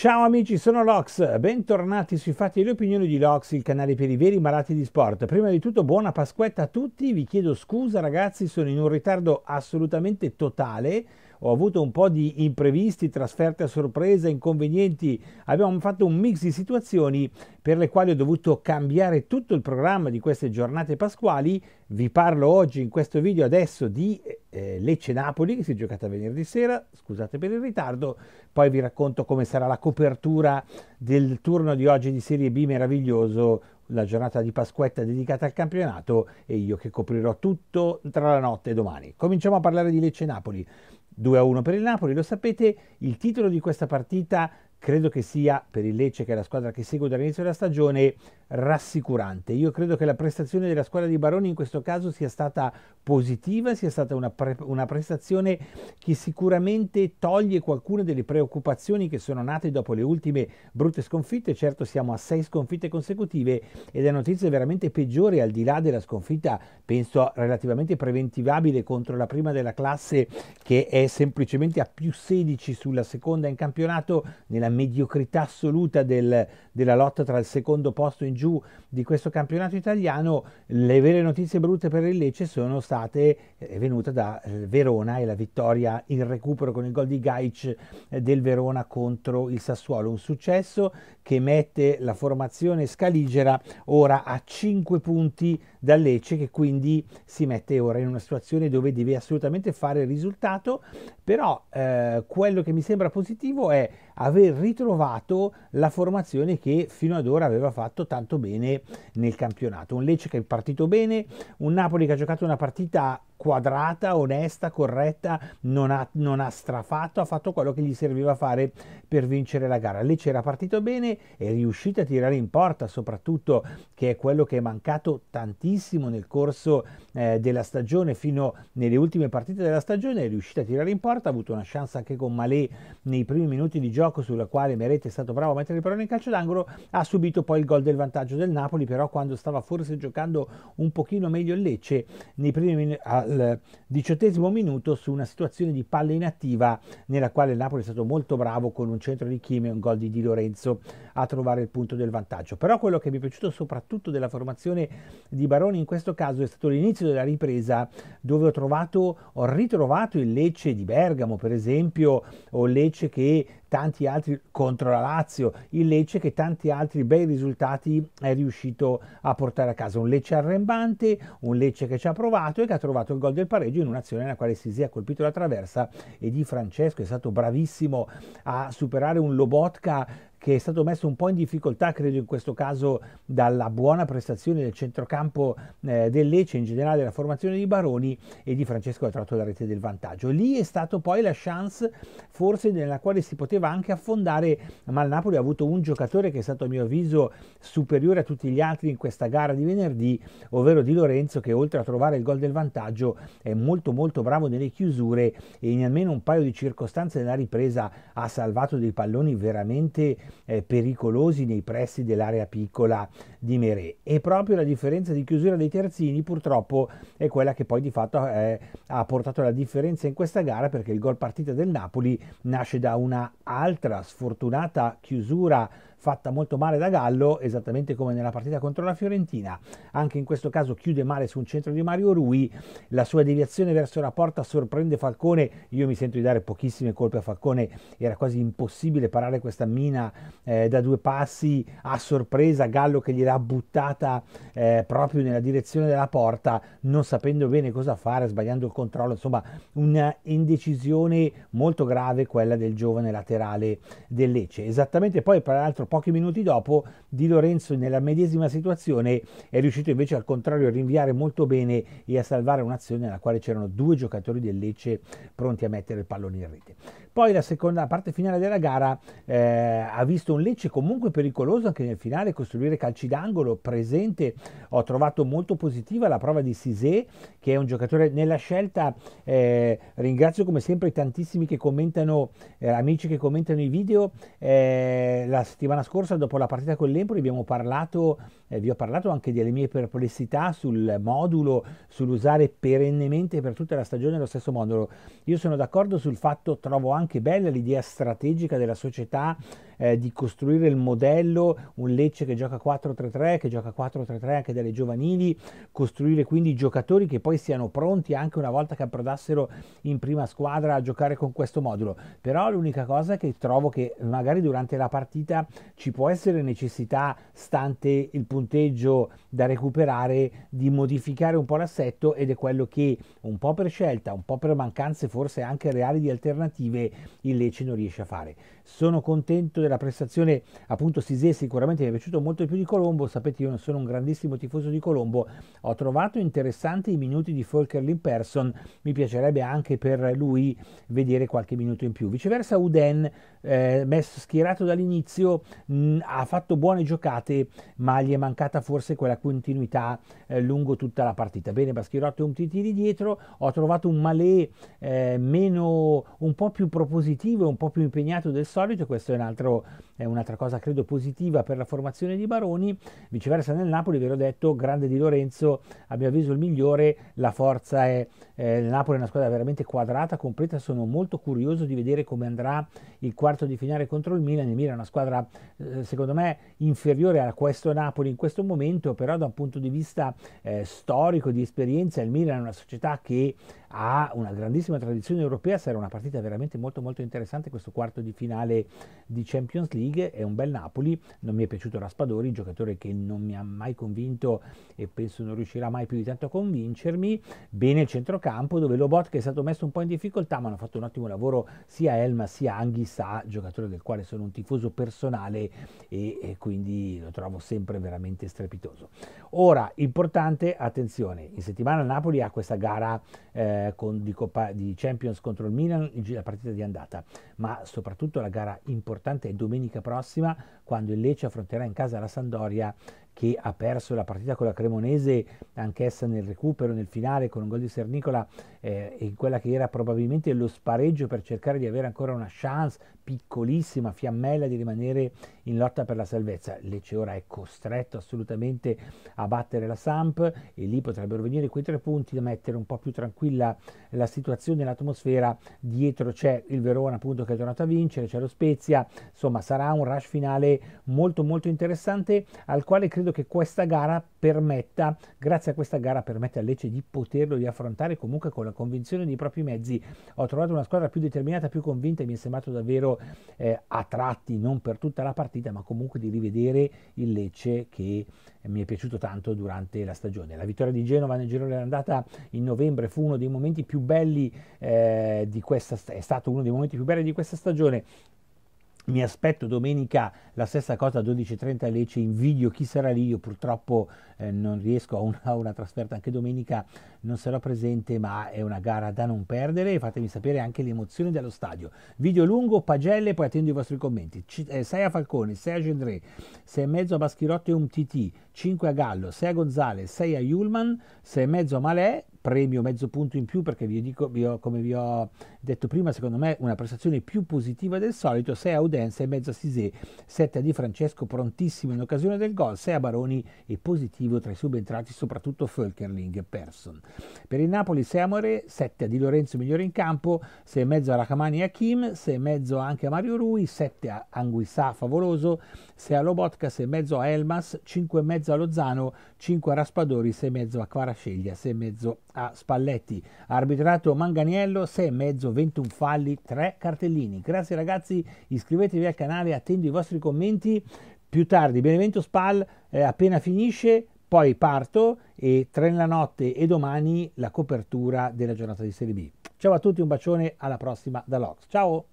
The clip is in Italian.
Ciao amici, sono Lox, bentornati sui fatti e le opinioni di Lox, il canale per i veri malati di sport. Prima di tutto buona Pasquetta a tutti, vi chiedo scusa ragazzi, sono in un ritardo assolutamente totale ho avuto un po' di imprevisti, trasferte a sorpresa, inconvenienti, abbiamo fatto un mix di situazioni per le quali ho dovuto cambiare tutto il programma di queste giornate pasquali. Vi parlo oggi in questo video adesso di eh, Lecce Napoli che si è giocata venerdì sera, scusate per il ritardo, poi vi racconto come sarà la copertura del turno di oggi di Serie B meraviglioso la giornata di Pasquetta dedicata al campionato e io che coprirò tutto tra la notte e domani. Cominciamo a parlare di Lecce Napoli. 2-1 a per il Napoli, lo sapete, il titolo di questa partita credo che sia per il Lecce, che è la squadra che seguo dall'inizio della stagione, rassicurante. Io credo che la prestazione della squadra di Baroni in questo caso sia stata positiva, sia stata una, pre- una prestazione che sicuramente toglie qualcuna delle preoccupazioni che sono nate dopo le ultime brutte sconfitte. Certo siamo a sei sconfitte consecutive ed è notizia veramente peggiore al di là della sconfitta, penso relativamente preventivabile contro la prima della classe che è semplicemente a più 16 sulla seconda in campionato nella mediocrità assoluta del, della lotta tra il secondo posto in giù di questo campionato italiano, le vere notizie brutte per il Lecce sono state eh, venute da Verona e la vittoria in recupero con il gol di Gaic eh, del Verona contro il Sassuolo, un successo che mette la formazione scaligera ora a 5 punti dal Lecce che quindi si mette ora in una situazione dove deve assolutamente fare il risultato, però eh, quello che mi sembra positivo è aver ritrovato la formazione che fino ad ora aveva fatto tanto bene nel campionato. Un Lecce che è partito bene, un Napoli che ha giocato una partita quadrata, onesta, corretta, non ha, non ha, strafatto, ha fatto quello che gli serviva fare per vincere la gara. Lecce era partito bene, è riuscito a tirare in porta, soprattutto che è quello che è mancato tantissimo nel corso eh, della stagione, fino nelle ultime partite della stagione, è riuscito a tirare in porta, ha avuto una chance anche con Malé nei primi minuti di gioco sulla quale Merete è stato bravo a mettere il pallone in calcio d'angolo, ha subito poi il gol del vantaggio del Napoli, però quando stava forse giocando un pochino meglio il Lecce, nei primi minuti al diciottesimo minuto su una situazione di palla inattiva nella quale il Napoli è stato molto bravo con un centro di Chime e un gol di Di Lorenzo a trovare il punto del vantaggio. Però quello che mi è piaciuto soprattutto della formazione di Baroni in questo caso è stato l'inizio della ripresa dove ho, trovato, ho ritrovato il Lecce di Bergamo per esempio o Lecce che tanti altri contro la Lazio, il Lecce che tanti altri bei risultati è riuscito a portare a casa, un Lecce arrembante, un Lecce che ci ha provato e che ha trovato il gol del pareggio in un'azione nella quale Sisi ha colpito la traversa e Di Francesco è stato bravissimo a superare un Lobotka che è stato messo un po' in difficoltà, credo in questo caso, dalla buona prestazione del centrocampo eh, del Lecce, in generale della formazione di Baroni e di Francesco ha tratto la rete del vantaggio. Lì è stata poi la chance forse nella quale si poteva anche affondare, ma il Napoli ha avuto un giocatore che è stato a mio avviso superiore a tutti gli altri in questa gara di venerdì, ovvero Di Lorenzo che oltre a trovare il gol del vantaggio è molto molto bravo nelle chiusure e in almeno un paio di circostanze nella ripresa ha salvato dei palloni veramente eh, pericolosi nei pressi dell'area piccola di Meré. E proprio la differenza di chiusura dei terzini purtroppo è quella che poi di fatto eh, ha portato la differenza in questa gara perché il gol partita del Napoli nasce da una altra sfortunata chiusura fatta molto male da Gallo, esattamente come nella partita contro la Fiorentina. Anche in questo caso chiude male su un centro di Mario Rui, la sua deviazione verso la porta sorprende Falcone, io mi sento di dare pochissime colpe a Falcone, era quasi impossibile parare questa mina eh, da due passi a sorpresa, Gallo che gliel'ha buttata eh, proprio nella direzione della porta, non sapendo bene cosa fare, sbagliando il controllo, insomma una indecisione molto grave quella del giovane laterale del Lecce. Esattamente poi, tra peraltro, pochi minuti dopo Di Lorenzo nella medesima situazione è riuscito invece al contrario a rinviare molto bene e a salvare un'azione nella quale c'erano due giocatori del Lecce pronti a mettere il pallone in rete. Poi la seconda parte finale della gara eh, ha visto un Lecce comunque pericoloso anche nel finale, costruire calci d'angolo, presente, ho trovato molto positiva la prova di Sisè che è un giocatore nella scelta, eh, ringrazio come sempre i tantissimi che commentano, eh, amici che commentano i video, eh, la settimana settimana scorsa dopo la partita con l'Empoli abbiamo parlato eh, vi ho parlato anche delle mie perplessità sul modulo, sull'usare perennemente per tutta la stagione lo stesso modulo. Io sono d'accordo sul fatto, trovo anche bella l'idea strategica della società eh, di costruire il modello, un Lecce che gioca 4-3-3, che gioca 4-3-3 anche dalle giovanili, costruire quindi giocatori che poi siano pronti anche una volta che approdassero in prima squadra a giocare con questo modulo. Però l'unica cosa che trovo che magari durante la partita ci può essere necessità stante il punto punteggio da recuperare, di modificare un po' l'assetto ed è quello che un po' per scelta, un po' per mancanze forse anche reali di alternative il Lecce non riesce a fare. Sono contento della prestazione, appunto Sisè sicuramente mi è piaciuto molto più di Colombo, sapete io non sono un grandissimo tifoso di Colombo, ho trovato interessanti i minuti di Folker Limperson, mi piacerebbe anche per lui vedere qualche minuto in più. Viceversa Uden, eh, messo schierato dall'inizio, mh, mm, ha fatto buone giocate ma gli è mancato mancata forse quella continuità eh, lungo tutta la partita. Bene, Baschirotto e un tiri dietro, ho trovato un Malé eh, meno, un po' più propositivo, un po' più impegnato del solito, questo è un altro è un'altra cosa credo positiva per la formazione di Baroni, viceversa nel Napoli ve l'ho detto, grande di Lorenzo, a mio avviso il migliore, la forza è, eh, il Napoli è una squadra veramente quadrata, completa, sono molto curioso di vedere come andrà il quarto di finale contro il Milan, il Milan è una squadra eh, secondo me inferiore a questo Napoli in questo momento, però da un punto di vista eh, storico, di esperienza, il Milan è una società che ha una grandissima tradizione europea, sarà una partita veramente molto molto interessante questo quarto di finale di Champions League righe è un bel Napoli, non mi è piaciuto Raspadori, giocatore che non mi ha mai convinto e penso non riuscirà mai più di tanto a convincermi, bene il centrocampo dove Lobot che è stato messo un po' in difficoltà ma hanno fatto un ottimo lavoro sia Elma sia Anghisa, giocatore del quale sono un tifoso personale e, e quindi lo trovo sempre veramente strepitoso. Ora, importante, attenzione, in settimana Napoli ha questa gara eh, con, di, Coppa, di Champions contro il Milan, la partita di andata ma soprattutto la gara importante è domenica prossima quando il Lecce affronterà in casa la Sandoria che ha perso la partita con la Cremonese anch'essa nel recupero, nel finale con un gol di Sernicola eh, in quella che era probabilmente lo spareggio per cercare di avere ancora una chance piccolissima, fiammella di rimanere in lotta per la salvezza. Lecce ora è costretto assolutamente a battere la Samp e lì potrebbero venire quei tre punti da mettere un po' più tranquilla la situazione, l'atmosfera. Dietro c'è il Verona appunto che è tornato a vincere, c'è lo Spezia, insomma sarà un rush finale molto molto interessante al quale credo credo che questa gara permetta, grazie a questa gara permette a Lecce di poterlo riaffrontare comunque con la convinzione dei propri mezzi. Ho trovato una squadra più determinata, più convinta e mi è sembrato davvero eh, a tratti, non per tutta la partita, ma comunque di rivedere il Lecce che mi è piaciuto tanto durante la stagione. La vittoria di Genova nel girone andata in novembre fu uno dei momenti più belli eh, di questa è stato uno dei momenti più belli di questa stagione. Mi aspetto domenica la stessa cosa a 12.30 a in video, chi sarà lì, io purtroppo eh, non riesco a una, a una, trasferta, anche domenica non sarò presente, ma è una gara da non perdere fatemi sapere anche le emozioni dello stadio. Video lungo, pagelle, poi attendo i vostri commenti. C- eh, 6 a Falcone, 6 a Gendré, 6 e mezzo a Baschirotto e un TT, 5 a Gallo, 6 a Gonzales, 6 a Yulman, 6 e mezzo a Malè, premio mezzo punto in più perché vi dico, vi ho, come vi ho detto prima, secondo me una prestazione più positiva del solito, 6 a Udenza e mezzo a Sisè, 7 a Di Francesco prontissimo in occasione del gol, 6 a Baroni e positivo tra i subentrati soprattutto Fölkerling e Persson. Per il Napoli 6 a More, 7 a Di Lorenzo migliore in campo, 6 e mezzo a Rakamani e Hakim, 6 e mezzo anche a Mario Rui, 7 a Anguissà favoloso, 6 a Lobotka, 6 e mezzo a Elmas, 5 e mezzo a Lozano, 5 a Raspadori, 6 e mezzo a Quarasceglia, 6 e mezzo a Spalletti. Arbitrato Manganiello, 6 mezzo, 21 falli, 3 cartellini. Grazie ragazzi, iscrivetevi al canale, attendo i vostri commenti. Più tardi, Benevento Spal eh, appena finisce, poi parto e tre nella notte e domani la copertura della giornata di Serie B. Ciao a tutti, un bacione, alla prossima da Lox. Ciao!